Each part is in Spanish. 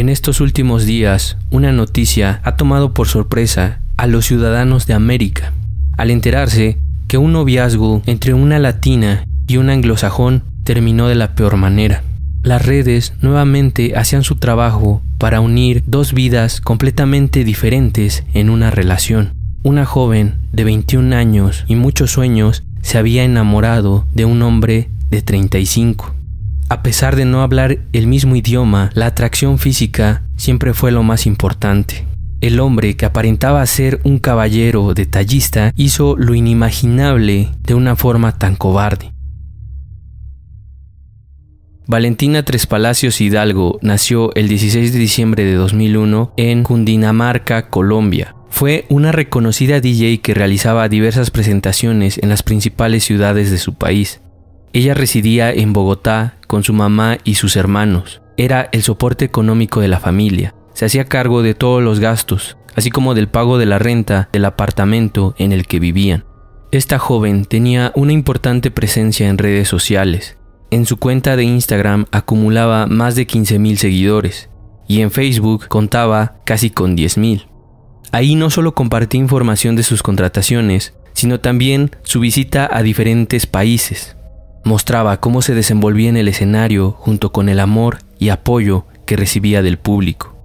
En estos últimos días, una noticia ha tomado por sorpresa a los ciudadanos de América, al enterarse que un noviazgo entre una latina y un anglosajón terminó de la peor manera. Las redes nuevamente hacían su trabajo para unir dos vidas completamente diferentes en una relación. Una joven de 21 años y muchos sueños se había enamorado de un hombre de 35. A pesar de no hablar el mismo idioma, la atracción física siempre fue lo más importante. El hombre, que aparentaba ser un caballero detallista, hizo lo inimaginable de una forma tan cobarde. Valentina Tres Palacios Hidalgo nació el 16 de diciembre de 2001 en Cundinamarca, Colombia. Fue una reconocida DJ que realizaba diversas presentaciones en las principales ciudades de su país. Ella residía en Bogotá con su mamá y sus hermanos. Era el soporte económico de la familia. Se hacía cargo de todos los gastos, así como del pago de la renta del apartamento en el que vivían. Esta joven tenía una importante presencia en redes sociales. En su cuenta de Instagram acumulaba más de 15.000 seguidores y en Facebook contaba casi con 10.000. Ahí no solo compartía información de sus contrataciones, sino también su visita a diferentes países. Mostraba cómo se desenvolvía en el escenario junto con el amor y apoyo que recibía del público.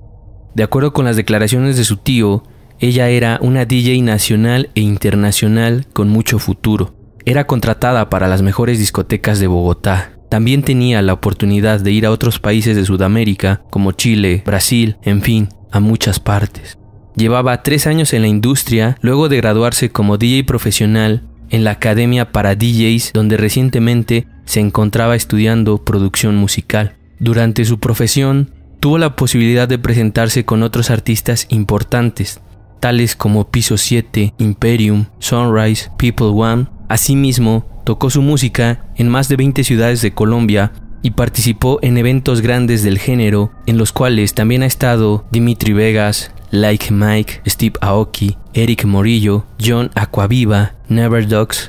De acuerdo con las declaraciones de su tío, ella era una DJ nacional e internacional con mucho futuro. Era contratada para las mejores discotecas de Bogotá. También tenía la oportunidad de ir a otros países de Sudamérica, como Chile, Brasil, en fin, a muchas partes. Llevaba tres años en la industria, luego de graduarse como DJ profesional, en la Academia para DJs donde recientemente se encontraba estudiando producción musical. Durante su profesión, tuvo la posibilidad de presentarse con otros artistas importantes, tales como Piso 7, Imperium, Sunrise, People One. Asimismo, tocó su música en más de 20 ciudades de Colombia y participó en eventos grandes del género, en los cuales también ha estado Dimitri Vegas, Like Mike, Steve Aoki, Eric Morillo, John Aquaviva, Never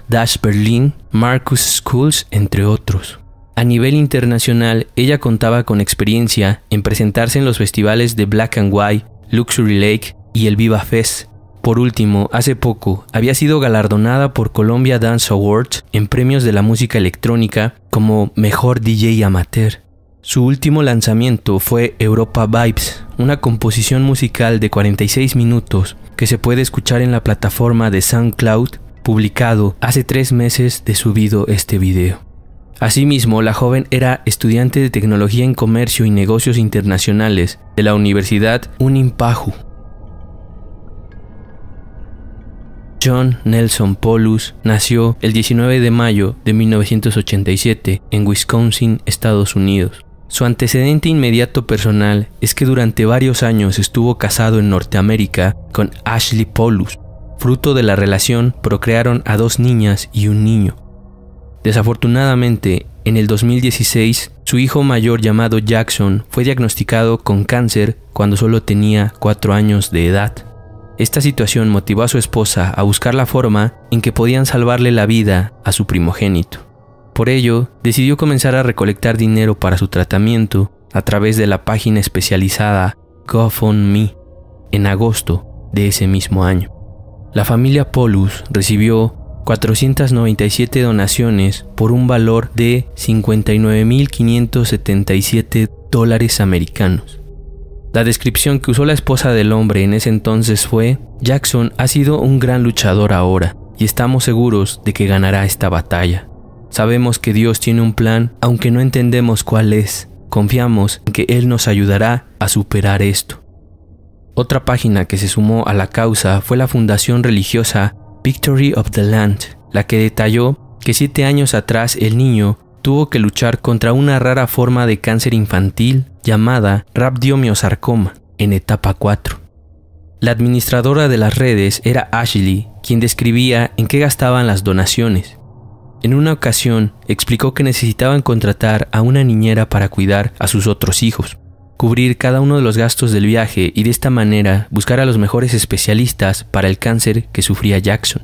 Dash Berlin, Marcus Schools, entre otros. A nivel internacional, ella contaba con experiencia en presentarse en los festivales de Black and White, Luxury Lake y el Viva Fest, por último, hace poco había sido galardonada por Colombia Dance Awards en premios de la música electrónica como Mejor DJ Amateur. Su último lanzamiento fue Europa Vibes, una composición musical de 46 minutos que se puede escuchar en la plataforma de SoundCloud, publicado hace tres meses de subido este video. Asimismo, la joven era estudiante de Tecnología en Comercio y Negocios Internacionales de la Universidad Unimpaju, John Nelson Paulus nació el 19 de mayo de 1987 en Wisconsin, Estados Unidos. Su antecedente inmediato personal es que durante varios años estuvo casado en Norteamérica con Ashley Paulus. Fruto de la relación, procrearon a dos niñas y un niño. Desafortunadamente, en el 2016, su hijo mayor llamado Jackson fue diagnosticado con cáncer cuando solo tenía 4 años de edad. Esta situación motivó a su esposa a buscar la forma en que podían salvarle la vida a su primogénito. Por ello, decidió comenzar a recolectar dinero para su tratamiento a través de la página especializada GoFundMe en agosto de ese mismo año. La familia Polus recibió 497 donaciones por un valor de 59.577 dólares americanos. La descripción que usó la esposa del hombre en ese entonces fue, Jackson ha sido un gran luchador ahora, y estamos seguros de que ganará esta batalla. Sabemos que Dios tiene un plan, aunque no entendemos cuál es. Confiamos en que Él nos ayudará a superar esto. Otra página que se sumó a la causa fue la fundación religiosa Victory of the Land, la que detalló que siete años atrás el niño tuvo que luchar contra una rara forma de cáncer infantil llamada rhabdomyosarcoma en etapa 4. La administradora de las redes era Ashley, quien describía en qué gastaban las donaciones. En una ocasión explicó que necesitaban contratar a una niñera para cuidar a sus otros hijos, cubrir cada uno de los gastos del viaje y de esta manera buscar a los mejores especialistas para el cáncer que sufría Jackson.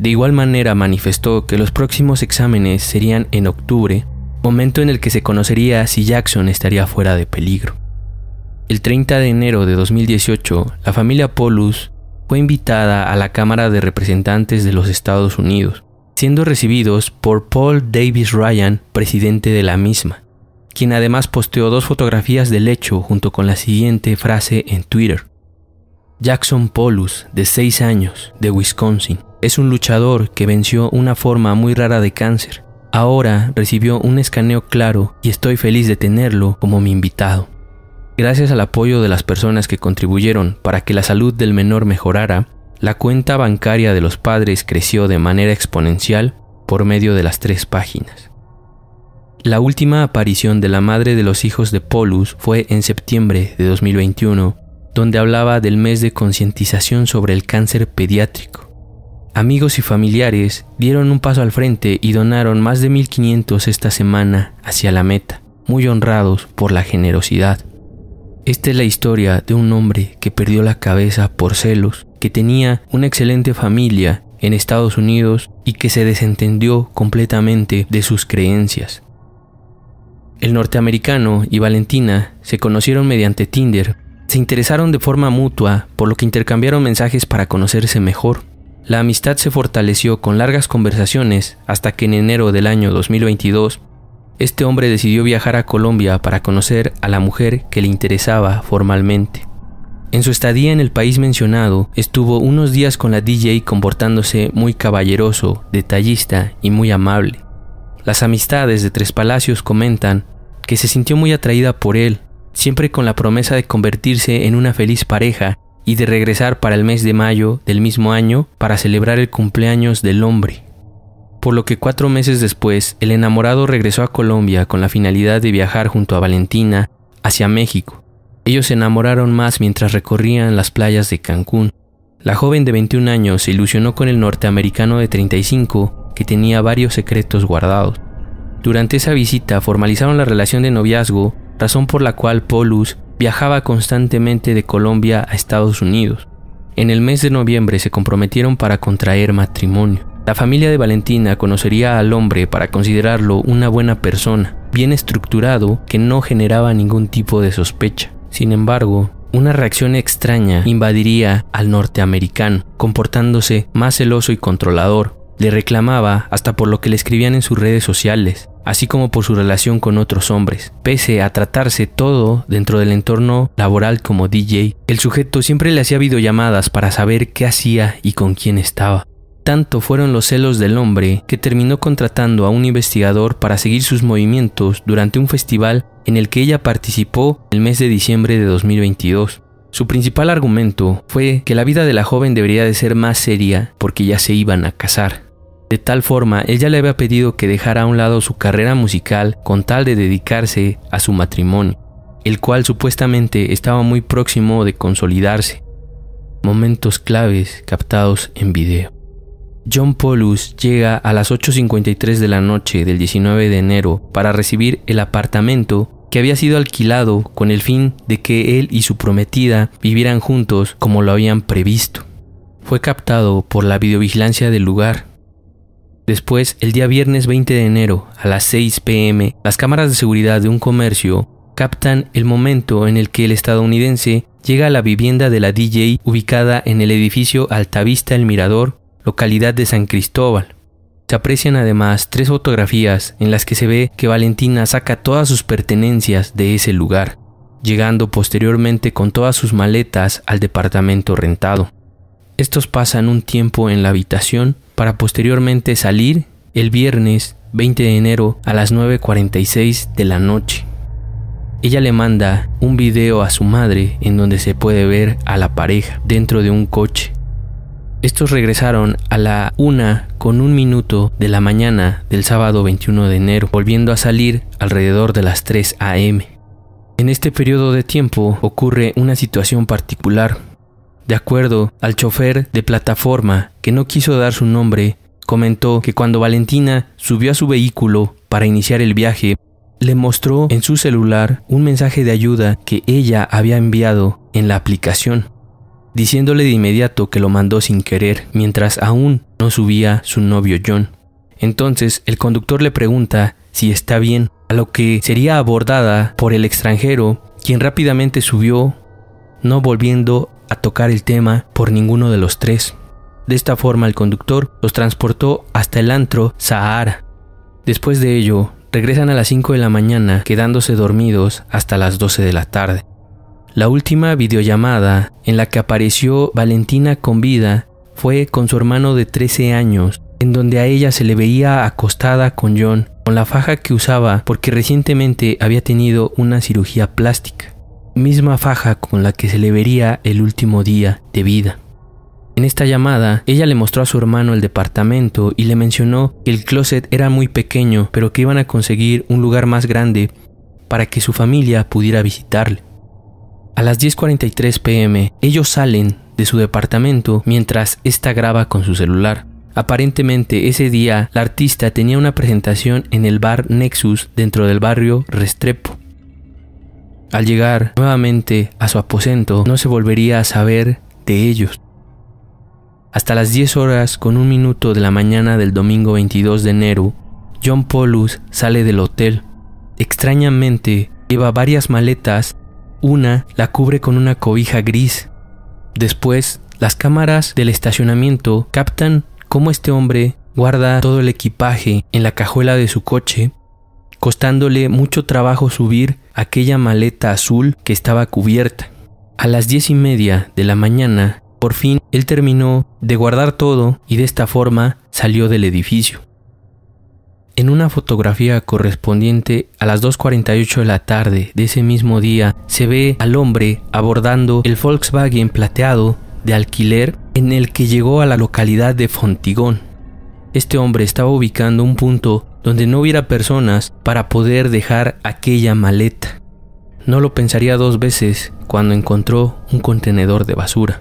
De igual manera manifestó que los próximos exámenes serían en octubre, momento en el que se conocería si Jackson estaría fuera de peligro. El 30 de enero de 2018, la familia Polus fue invitada a la Cámara de Representantes de los Estados Unidos, siendo recibidos por Paul Davis Ryan, presidente de la misma, quien además posteó dos fotografías del hecho junto con la siguiente frase en Twitter. Jackson Polus, de 6 años, de Wisconsin, es un luchador que venció una forma muy rara de cáncer. Ahora recibió un escaneo claro y estoy feliz de tenerlo como mi invitado. Gracias al apoyo de las personas que contribuyeron para que la salud del menor mejorara, la cuenta bancaria de los padres creció de manera exponencial por medio de las tres páginas. La última aparición de la madre de los hijos de Polus fue en septiembre de 2021 donde hablaba del mes de concientización sobre el cáncer pediátrico. Amigos y familiares dieron un paso al frente y donaron más de 1.500 esta semana hacia la meta, muy honrados por la generosidad. Esta es la historia de un hombre que perdió la cabeza por celos, que tenía una excelente familia en Estados Unidos y que se desentendió completamente de sus creencias. El norteamericano y Valentina se conocieron mediante Tinder se interesaron de forma mutua, por lo que intercambiaron mensajes para conocerse mejor. La amistad se fortaleció con largas conversaciones hasta que en enero del año 2022, este hombre decidió viajar a Colombia para conocer a la mujer que le interesaba formalmente. En su estadía en el país mencionado, estuvo unos días con la DJ comportándose muy caballeroso, detallista y muy amable. Las amistades de Tres Palacios comentan que se sintió muy atraída por él siempre con la promesa de convertirse en una feliz pareja y de regresar para el mes de mayo del mismo año para celebrar el cumpleaños del hombre. Por lo que cuatro meses después, el enamorado regresó a Colombia con la finalidad de viajar junto a Valentina hacia México. Ellos se enamoraron más mientras recorrían las playas de Cancún. La joven de 21 años se ilusionó con el norteamericano de 35 que tenía varios secretos guardados. Durante esa visita formalizaron la relación de noviazgo razón por la cual Paulus viajaba constantemente de Colombia a Estados Unidos. En el mes de noviembre se comprometieron para contraer matrimonio. La familia de Valentina conocería al hombre para considerarlo una buena persona, bien estructurado, que no generaba ningún tipo de sospecha. Sin embargo, una reacción extraña invadiría al norteamericano, comportándose más celoso y controlador, le reclamaba hasta por lo que le escribían en sus redes sociales, así como por su relación con otros hombres. Pese a tratarse todo dentro del entorno laboral como DJ, el sujeto siempre le hacía videollamadas para saber qué hacía y con quién estaba. Tanto fueron los celos del hombre que terminó contratando a un investigador para seguir sus movimientos durante un festival en el que ella participó el mes de diciembre de 2022. Su principal argumento fue que la vida de la joven debería de ser más seria porque ya se iban a casar. De tal forma, ella le había pedido que dejara a un lado su carrera musical con tal de dedicarse a su matrimonio, el cual supuestamente estaba muy próximo de consolidarse. Momentos claves captados en video. John Paulus llega a las 8.53 de la noche del 19 de enero para recibir el apartamento que había sido alquilado con el fin de que él y su prometida vivieran juntos como lo habían previsto. Fue captado por la videovigilancia del lugar Después, el día viernes 20 de enero, a las 6 pm, las cámaras de seguridad de un comercio captan el momento en el que el estadounidense llega a la vivienda de la DJ ubicada en el edificio Altavista El Mirador, localidad de San Cristóbal. Se aprecian además tres fotografías en las que se ve que Valentina saca todas sus pertenencias de ese lugar, llegando posteriormente con todas sus maletas al departamento rentado. Estos pasan un tiempo en la habitación para posteriormente salir el viernes 20 de enero a las 9.46 de la noche. Ella le manda un video a su madre en donde se puede ver a la pareja dentro de un coche. Estos regresaron a la una con un minuto de la mañana del sábado 21 de enero, volviendo a salir alrededor de las 3 a.m. En este periodo de tiempo ocurre una situación particular de acuerdo al chofer de plataforma, que no quiso dar su nombre, comentó que cuando Valentina subió a su vehículo para iniciar el viaje, le mostró en su celular un mensaje de ayuda que ella había enviado en la aplicación, diciéndole de inmediato que lo mandó sin querer mientras aún no subía su novio John. Entonces el conductor le pregunta si está bien, a lo que sería abordada por el extranjero, quien rápidamente subió, no volviendo a tocar el tema por ninguno de los tres. De esta forma el conductor los transportó hasta el antro Sahara. Después de ello, regresan a las 5 de la mañana quedándose dormidos hasta las 12 de la tarde. La última videollamada en la que apareció Valentina con vida fue con su hermano de 13 años, en donde a ella se le veía acostada con John, con la faja que usaba porque recientemente había tenido una cirugía plástica misma faja con la que se le vería el último día de vida. En esta llamada, ella le mostró a su hermano el departamento y le mencionó que el closet era muy pequeño, pero que iban a conseguir un lugar más grande para que su familia pudiera visitarle. A las 10.43 pm, ellos salen de su departamento mientras esta graba con su celular. Aparentemente ese día la artista tenía una presentación en el bar Nexus dentro del barrio Restrepo. Al llegar nuevamente a su aposento, no se volvería a saber de ellos. Hasta las 10 horas con un minuto de la mañana del domingo 22 de enero, John Paulus sale del hotel. Extrañamente, lleva varias maletas, una la cubre con una cobija gris. Después, las cámaras del estacionamiento captan cómo este hombre guarda todo el equipaje en la cajuela de su coche costándole mucho trabajo subir aquella maleta azul que estaba cubierta. A las diez y media de la mañana, por fin él terminó de guardar todo y de esta forma salió del edificio. En una fotografía correspondiente a las 2.48 de la tarde de ese mismo día, se ve al hombre abordando el Volkswagen plateado de alquiler en el que llegó a la localidad de Fontigón. Este hombre estaba ubicando un punto donde no hubiera personas para poder dejar aquella maleta. No lo pensaría dos veces cuando encontró un contenedor de basura.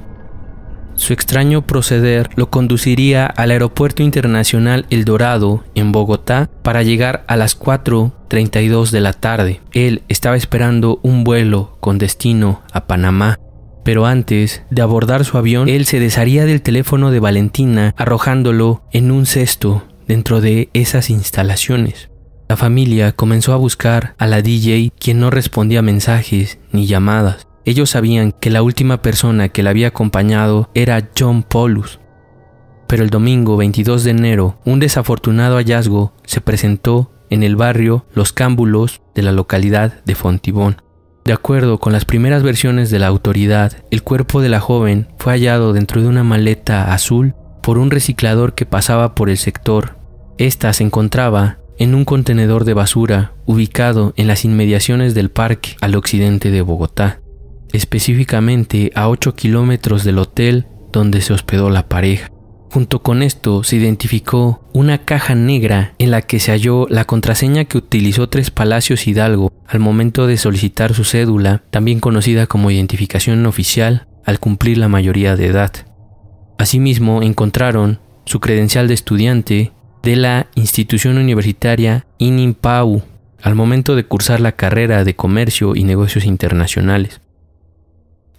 Su extraño proceder lo conduciría al Aeropuerto Internacional El Dorado, en Bogotá, para llegar a las 4.32 de la tarde. Él estaba esperando un vuelo con destino a Panamá. Pero antes de abordar su avión, él se desharía del teléfono de Valentina arrojándolo en un cesto dentro de esas instalaciones. La familia comenzó a buscar a la DJ quien no respondía mensajes ni llamadas. Ellos sabían que la última persona que la había acompañado era John Paulus. Pero el domingo 22 de enero, un desafortunado hallazgo se presentó en el barrio Los Cámbulos de la localidad de Fontibón. De acuerdo con las primeras versiones de la autoridad, el cuerpo de la joven fue hallado dentro de una maleta azul por un reciclador que pasaba por el sector esta se encontraba en un contenedor de basura ubicado en las inmediaciones del parque al occidente de Bogotá, específicamente a 8 kilómetros del hotel donde se hospedó la pareja. Junto con esto se identificó una caja negra en la que se halló la contraseña que utilizó Tres Palacios Hidalgo al momento de solicitar su cédula, también conocida como identificación oficial, al cumplir la mayoría de edad. Asimismo, encontraron su credencial de estudiante, de la institución universitaria INIMPAU al momento de cursar la carrera de Comercio y Negocios Internacionales.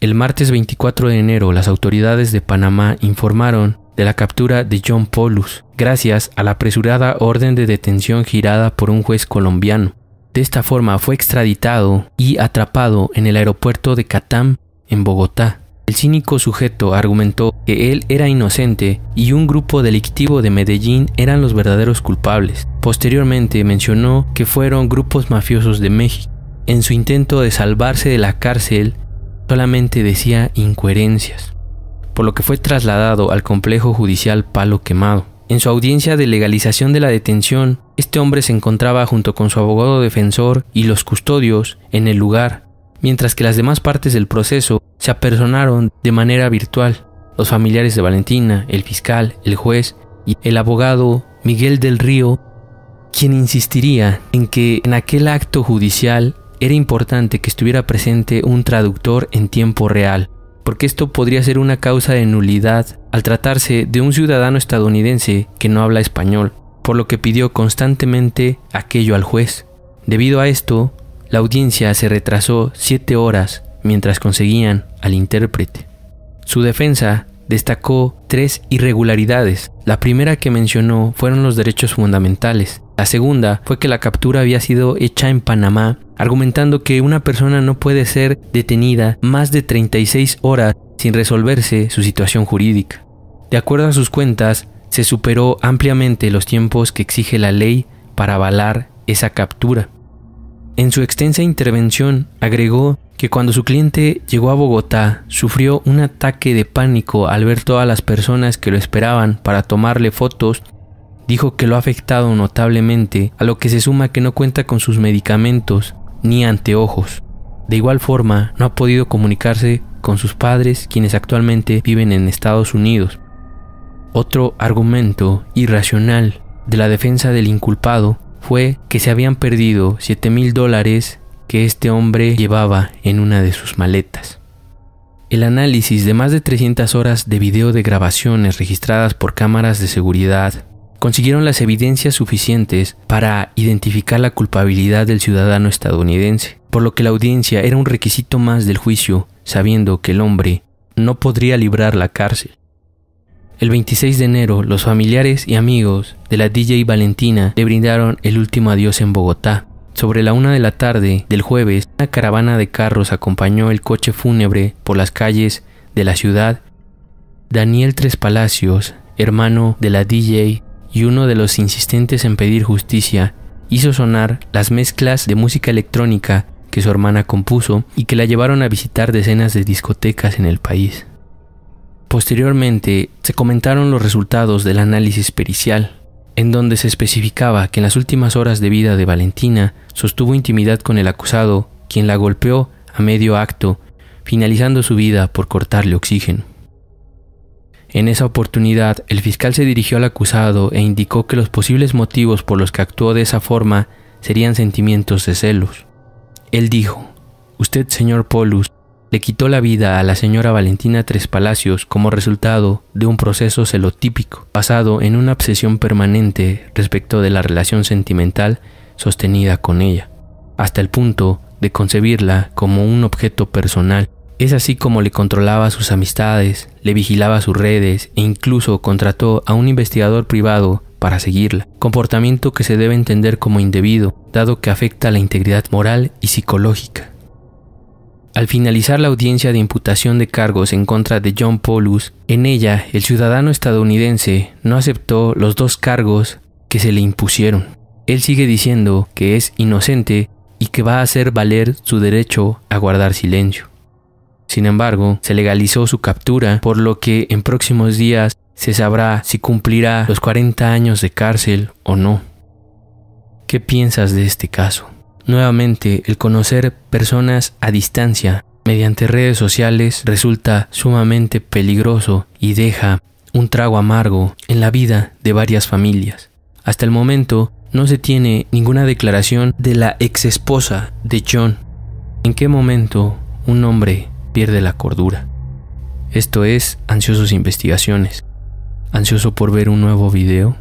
El martes 24 de enero, las autoridades de Panamá informaron de la captura de John Paulus, gracias a la apresurada orden de detención girada por un juez colombiano. De esta forma fue extraditado y atrapado en el aeropuerto de Catam, en Bogotá, el cínico sujeto argumentó que él era inocente y un grupo delictivo de Medellín eran los verdaderos culpables. Posteriormente mencionó que fueron grupos mafiosos de México. En su intento de salvarse de la cárcel, solamente decía incoherencias, por lo que fue trasladado al complejo judicial Palo Quemado. En su audiencia de legalización de la detención, este hombre se encontraba junto con su abogado defensor y los custodios en el lugar, mientras que las demás partes del proceso se apersonaron de manera virtual. Los familiares de Valentina, el fiscal, el juez y el abogado Miguel del Río, quien insistiría en que en aquel acto judicial era importante que estuviera presente un traductor en tiempo real, porque esto podría ser una causa de nulidad al tratarse de un ciudadano estadounidense que no habla español, por lo que pidió constantemente aquello al juez. Debido a esto, la audiencia se retrasó siete horas mientras conseguían al intérprete. Su defensa destacó tres irregularidades. La primera que mencionó fueron los derechos fundamentales. La segunda fue que la captura había sido hecha en Panamá, argumentando que una persona no puede ser detenida más de 36 horas sin resolverse su situación jurídica. De acuerdo a sus cuentas, se superó ampliamente los tiempos que exige la ley para avalar esa captura. En su extensa intervención agregó que cuando su cliente llegó a Bogotá sufrió un ataque de pánico al ver todas las personas que lo esperaban para tomarle fotos, dijo que lo ha afectado notablemente, a lo que se suma que no cuenta con sus medicamentos ni anteojos. De igual forma, no ha podido comunicarse con sus padres, quienes actualmente viven en Estados Unidos. Otro argumento irracional de la defensa del inculpado fue que se habían perdido 7 mil dólares que este hombre llevaba en una de sus maletas. El análisis de más de 300 horas de video de grabaciones registradas por cámaras de seguridad consiguieron las evidencias suficientes para identificar la culpabilidad del ciudadano estadounidense, por lo que la audiencia era un requisito más del juicio, sabiendo que el hombre no podría librar la cárcel. El 26 de enero, los familiares y amigos de la DJ Valentina le brindaron el último adiós en Bogotá. Sobre la una de la tarde del jueves, una caravana de carros acompañó el coche fúnebre por las calles de la ciudad. Daniel Tres Palacios, hermano de la DJ y uno de los insistentes en pedir justicia, hizo sonar las mezclas de música electrónica que su hermana compuso y que la llevaron a visitar decenas de discotecas en el país. Posteriormente, se comentaron los resultados del análisis pericial, en donde se especificaba que en las últimas horas de vida de Valentina sostuvo intimidad con el acusado, quien la golpeó a medio acto, finalizando su vida por cortarle oxígeno. En esa oportunidad, el fiscal se dirigió al acusado e indicó que los posibles motivos por los que actuó de esa forma serían sentimientos de celos. Él dijo, Usted, señor Polus, le quitó la vida a la señora Valentina Tres Palacios como resultado de un proceso celotípico, basado en una obsesión permanente respecto de la relación sentimental sostenida con ella, hasta el punto de concebirla como un objeto personal. Es así como le controlaba sus amistades, le vigilaba sus redes e incluso contrató a un investigador privado para seguirla, comportamiento que se debe entender como indebido, dado que afecta la integridad moral y psicológica al finalizar la audiencia de imputación de cargos en contra de John Paulus, en ella el ciudadano estadounidense no aceptó los dos cargos que se le impusieron. Él sigue diciendo que es inocente y que va a hacer valer su derecho a guardar silencio. Sin embargo, se legalizó su captura, por lo que en próximos días se sabrá si cumplirá los 40 años de cárcel o no. ¿Qué piensas de este caso? Nuevamente, el conocer personas a distancia mediante redes sociales resulta sumamente peligroso y deja un trago amargo en la vida de varias familias. Hasta el momento no se tiene ninguna declaración de la ex esposa de John. ¿En qué momento un hombre pierde la cordura? Esto es Ansiosos Investigaciones. ¿Ansioso por ver un nuevo video?